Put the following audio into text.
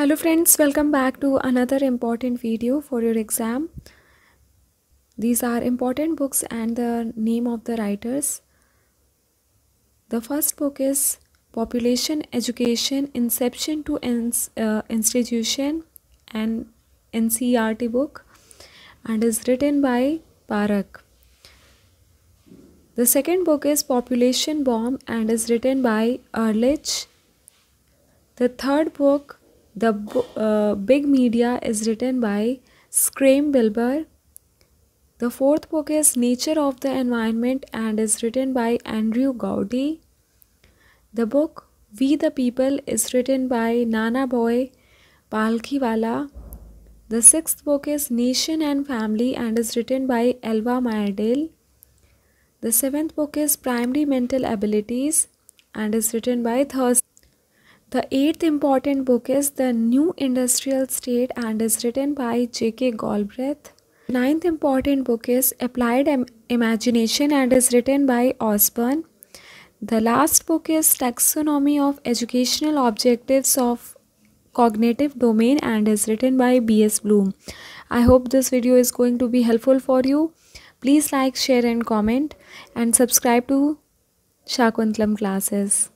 hello friends welcome back to another important video for your exam these are important books and the name of the writers the first book is population education inception to uh, institution and ncrt book and is written by parak the second book is population bomb and is written by erlich the third book the uh, Big Media is written by Scream Bilber. The fourth book is Nature of the Environment and is written by Andrew Gowdy. The book We the People is written by Nana Boy Palkhiwala. The sixth book is Nation and Family and is written by Elva Myerdale. The seventh book is Primary Mental Abilities and is written by Thursday. The eighth important book is The New Industrial State and is written by J.K. Galbraith. Ninth important book is Applied Im Imagination and is written by Osborne. The last book is Taxonomy of Educational Objectives of Cognitive Domain and is written by B.S. Bloom. I hope this video is going to be helpful for you. Please like, share and comment and subscribe to Shakuntlam classes.